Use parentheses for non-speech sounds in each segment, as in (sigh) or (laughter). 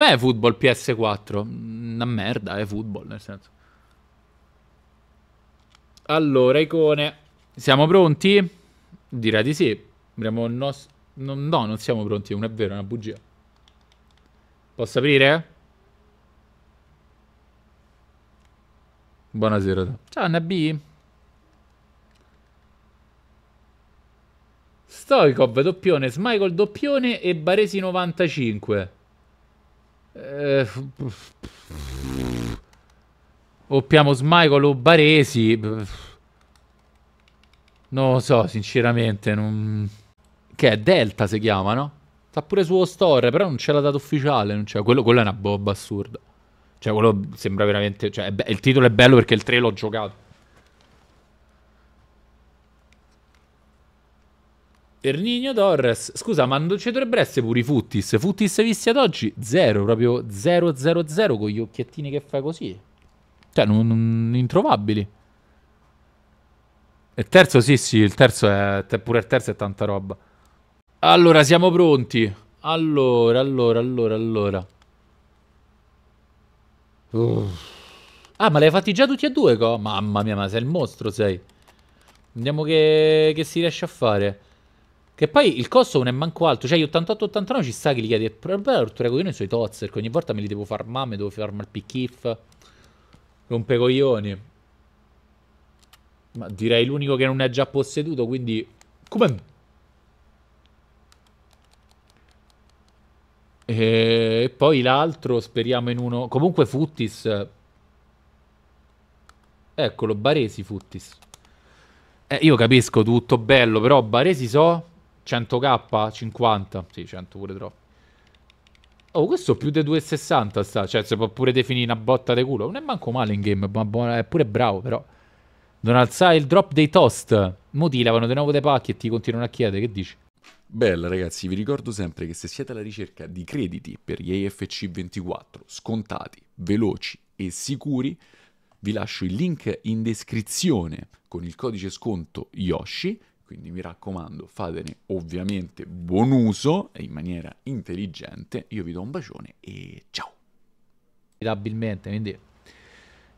Beh, football PS4. Una merda, è eh, football, nel senso. Allora, icone. Siamo pronti? Direi di sì. Avremo il nostro... No, non siamo pronti, non è vero, è una bugia. Posso aprire? Buonasera. Ciao, Nabi. Stoikov doppione, Smichael doppione e Baresi 95. Eh, o Piamo o Baresi. Non lo so, sinceramente. Non... Che è Delta si chiama, no? Sta pure su store, però non c'è la data ufficiale. Quello, quello, è una bobba assurda. Cioè, quello sembra veramente. Cioè, il titolo è bello perché il 3 l'ho giocato. Erninio Torres, scusa, ma non ci dovrebbero essere pure i Futtis. Futtis visti ad oggi? Zero, proprio 000 con gli occhiettini che fa così. Cioè, non, non introvabili. Il terzo, sì, sì, il terzo è. Pure il terzo è tanta roba. Allora, siamo pronti. Allora, allora, allora, allora. Uff. Ah, ma l'hai fatti già tutti e due, co? Mamma mia, ma sei il mostro, sei. Vediamo che, che si riesce a fare. Che poi il costo non è manco alto. Cioè, gli 88-89 ci sta che li chiedi. Eh, però la rottura coglioni sui tozzi. Perché ogni volta me li devo farmare, mi devo farmare il pick-if. Rompe coglioni. Ma direi l'unico che non è già posseduto, quindi... Come... Eh, e poi l'altro speriamo in uno... Comunque Futtis... Eccolo, Baresi Futtis. Eh, io capisco tutto bello, però Baresi so 100k? 50? Sì, 100 pure troppo. Oh, questo più di 2,60 sta. Cioè, si può pure definire una botta di culo. Non è manco male in game, ma è pure bravo, però. Non alzare il drop dei toast. Mo ti levano di nuovo dei pacchi e ti continuano a chiedere, che dici? Bella ragazzi, vi ricordo sempre che se siete alla ricerca di crediti per gli AFC 24 scontati, veloci e sicuri, vi lascio il link in descrizione con il codice sconto Yoshi quindi mi raccomando, fatene ovviamente buon uso e in maniera intelligente. Io vi do un bacione e ciao. Inevitabilmente, quindi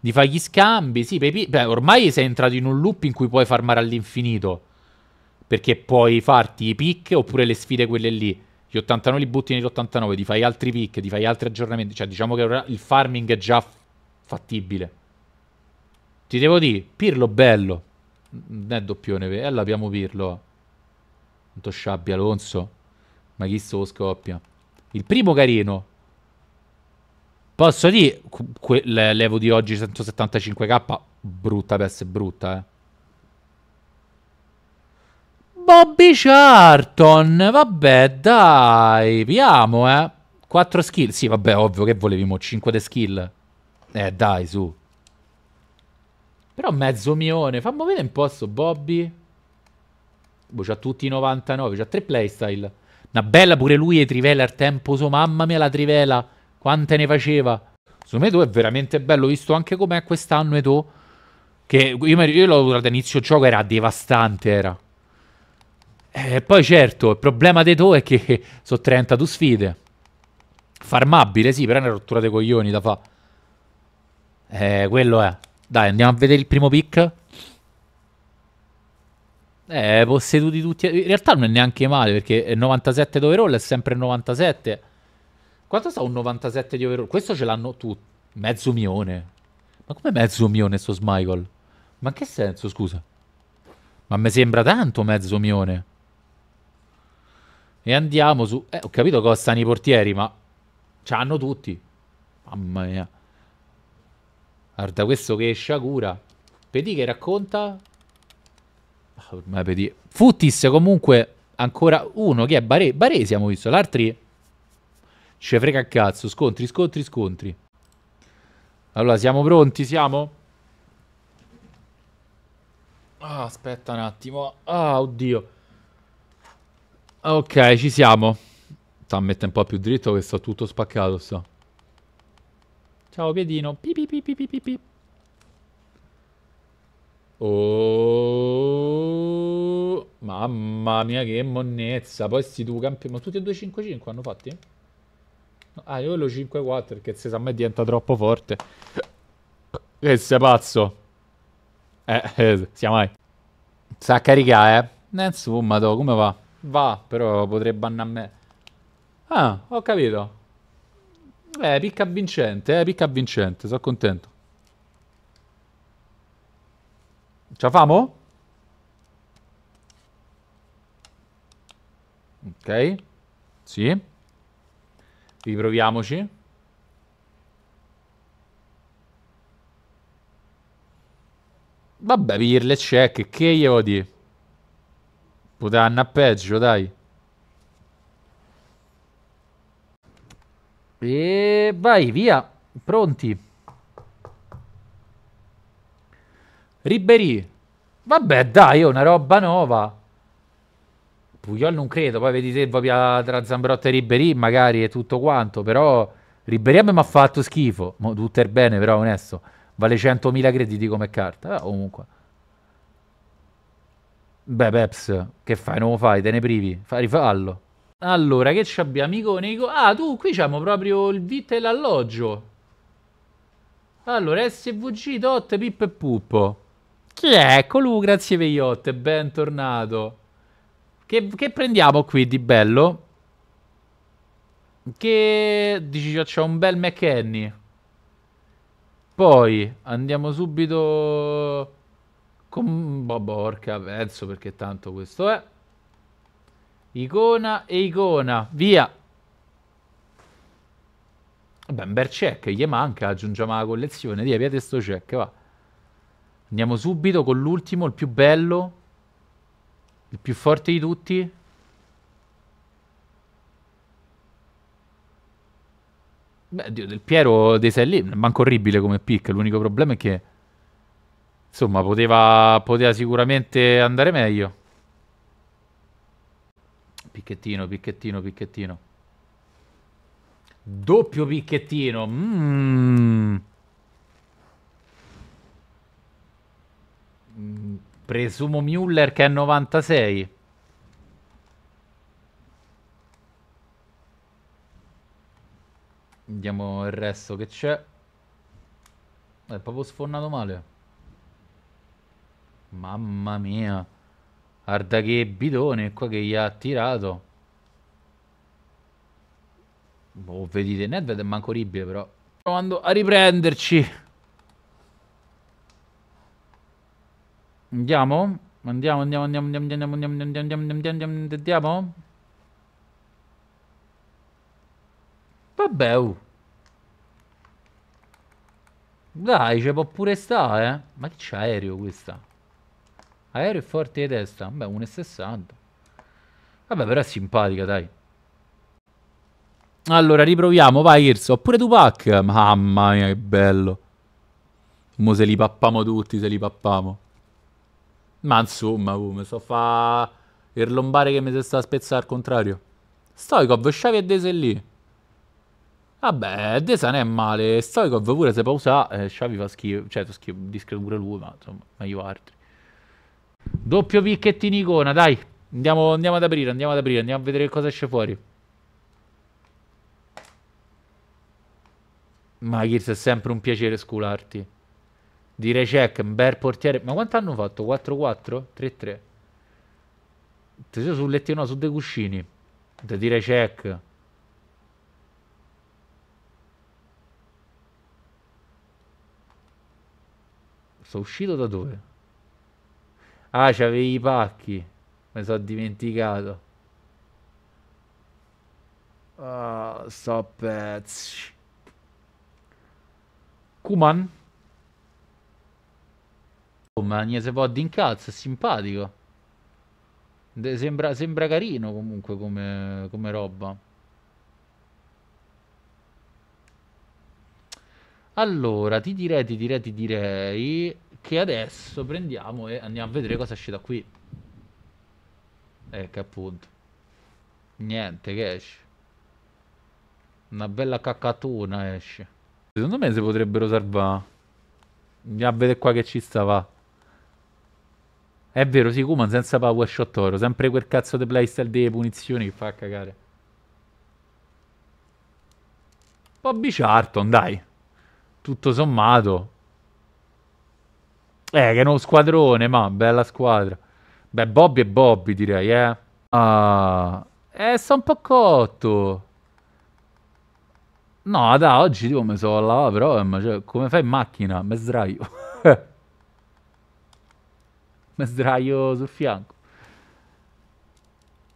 di fare gli scambi, sì, pe- beh, ormai sei entrato in un loop in cui puoi farmare all'infinito. Perché puoi farti i pick oppure le sfide quelle lì gli 89 li butti negli 89, ti fai altri pick, ti fai altri aggiornamenti, cioè diciamo che ora il farming è già fattibile. Ti devo dire, Pirlo bello non è doppione, e l'abbiamo Pirlo. Quanto sciabbia Alonso. Ma chi sto scoppia? Il primo carino. Posso dire, l'Evo di oggi 175k, brutta PS, brutta, eh. Bobby Charton, vabbè, dai, piamo, eh. 4 skill, sì, vabbè, ovvio che volevimo 5 de skill. Eh, dai, su. Però mezzo milione. Fammi vedere un po' sto Bobby. Boh, c'ha tutti i 99. C'ha tre playstyle. Una bella pure lui e Trivela al tempo. So, mamma mia la Trivela. Quante ne faceva. Su me tu è veramente bello. Visto anche com'è quest'anno e tu. Che io, io l'ho durato inizio gioco. Era devastante. Era. E eh, poi certo, il problema di tu è che (laughs) sono 32 sfide. Farmabile, sì, però è una rottura dei coglioni da fa. Eh, quello è. Dai, andiamo a vedere il primo pick. Eh, posseduti tutti. In realtà non è neanche male perché 97 di overall è sempre il 97. Quanto sta un 97 di overall? Questo ce l'hanno tutti. Mezzo milione. Ma come mezzo milione sto Smichael? Ma in che senso, scusa? Ma mi sembra tanto mezzo milione. E andiamo su... Eh, ho capito costano i portieri, ma... C'hanno tutti. Mamma mia. Guarda questo che sciagura. Pedì che racconta... Oh, ormai Pedì... Futtis comunque ancora uno che è Bare... Baresi abbiamo visto. L'altri... Ce frega a cazzo. Scontri, scontri, scontri. Allora, siamo pronti? Siamo? Ah, aspetta un attimo. Ah, oddio. Ok, ci siamo. Sta a mette un po' più dritto che sto tutto spaccato, sto. Ciao piedino. Pi Oh, mamma mia che monnezza. Poi sti due campi, ma tutti e due 5-5 hanno fatti? Ah, io lo 5-4 perché se sa me diventa troppo forte. Che sei pazzo. Eh, eh sia mai. Sa caricare, eh? eh. Insomma, to, come va? Va, però potrebbe andare a me. Ah, ho capito. Eh, picca vincente, eh, picca vincente, sono contento. Ce la famo? Ok, sì. Riproviamoci. Vabbè, pirle check, che gli odi? Poteva andare peggio, dai. E vai, via. Pronti. Ribery. Vabbè, dai, è una roba nuova. Puyol non credo, poi vedi se va tra Zambrotta e Ribery magari e tutto quanto, però Ribery a me mi ha fatto schifo. Mo, tutto è bene, però onesto. Vale 100.000 crediti come carta, eh, comunque. Beh, Peps, che fai? Non lo fai? Te ne privi? Fai, rifallo. Allora, che abbiamo? amico Nico? Ah, tu, qui c'abbiamo proprio il vitto e l'alloggio. Allora, SVG, Dot, Pippo e Puppo. Chi è? Eccolo, grazie per gli hot, bentornato. Che, che prendiamo qui di bello? Che... Dici, c'è un bel McKenny. Poi, andiamo subito... Con... Boh, porca, penso, perché tanto questo è... Icona e icona. Via. Vabbè, un bel check. Gli manca. Aggiungiamo la collezione. Via, via questo check. Va. Andiamo subito con l'ultimo, il più bello. Il più forte di tutti. Beh, Dio, del Piero dei sei lì, manco orribile come pick, l'unico problema è che insomma poteva, poteva sicuramente andare meglio. Picchettino, picchettino, picchettino. Doppio picchettino. Mm. mm presumo Müller che è 96. Vediamo il resto che c'è. È proprio sfornato male. Mamma mia. Guarda che bidone qua che gli ha tirato. Boh, vedete, Nedved è manco orribile però. Provando a riprenderci. Andiamo? Andiamo, andiamo, andiamo, andiamo, andiamo, andiamo, andiamo, andiamo, andiamo, andiamo, andiamo. Vabbè, uh. Dai, ci può pure stare, eh. Ma che c'è aereo questa? Aereo e forte di testa. Beh, 1,60. Vabbè, però è simpatica, dai. Allora, riproviamo, vai Irso. Oppure Tupac. Mamma mia, che bello. Mo se li pappamo tutti, se li pappamo. Ma insomma, come so fa il lombare che mi si sta a spezzare al contrario. Stoikov, Sciavi e Dese lì. Vabbè, Desa non è male. Stoikov pure se può usare. Eh, Sciavi fa schifo. Cioè, fa schifo, discreto pure lui, ma insomma, meglio altri. Doppio picchettino icona, dai. Andiamo, andiamo ad aprire, andiamo ad aprire, andiamo a vedere cosa esce fuori. Ma Kirz è sempre un piacere scularti. Di Recek, un bel portiere. Ma quanto hanno fatto? 4-4? 3-3. Teso sul lettino, su dei cuscini. Da di Recek. Sono uscito da dove? Ah, c'avevi i pacchi. Mi sono dimenticato. Ah, sto pezzi. Kuman? Oh, ma Agnese Pod in cazzo, è simpatico. De sembra, sembra, carino comunque come, come roba. Allora, ti direi, ti direi, ti direi che adesso prendiamo e andiamo a vedere cosa esce da qui. ecco appunto. Niente che esce. Una bella caccatuna esce. Secondo me si potrebbero salvare. Andiamo a vedere qua che ci stava. È vero, sì, Kuman senza power shot oro. Sempre quel cazzo di playstyle delle punizioni che fa cagare. Bobby Charton, dai. Tutto sommato. Eh, che è uno squadrone, ma bella squadra. Beh, Bobby e Bobby direi, eh. Ah, eh, sta un po' cotto. No, da oggi tipo mi sono lavato, però eh, ma cioè, come fai in macchina? Me sdraio. (laughs) me sdraio sul fianco.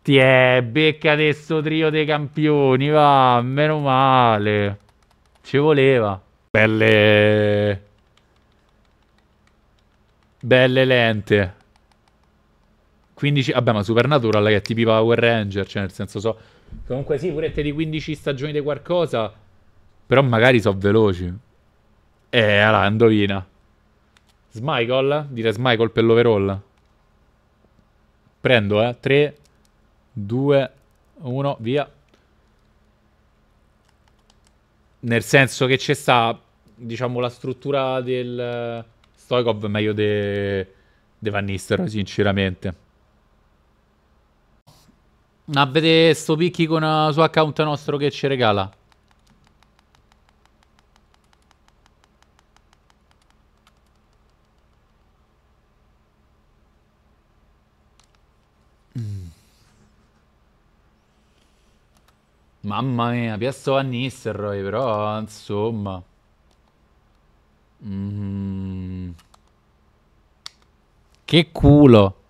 Ti è, becca adesso trio dei campioni, va, meno male. Ci voleva. Belle... Belle lente. 15, vabbè, ma Supernatural che è tipo Power Ranger, cioè nel senso so. Comunque sì, pure di 15 stagioni di qualcosa, però magari so veloci. Eh, allora, indovina. Smichael? Dire Smichael per l'overall. Prendo, eh. 3, 2, 1, via. Nel senso che c'è sta, diciamo, la struttura del Stoikov meglio di Van Nistelrooy, sinceramente. A vedere sto picchi con uh, su account nostro che ci regala. Mm. Mamma mia, piazzo Van Nistelrooy, però insomma... Che culo.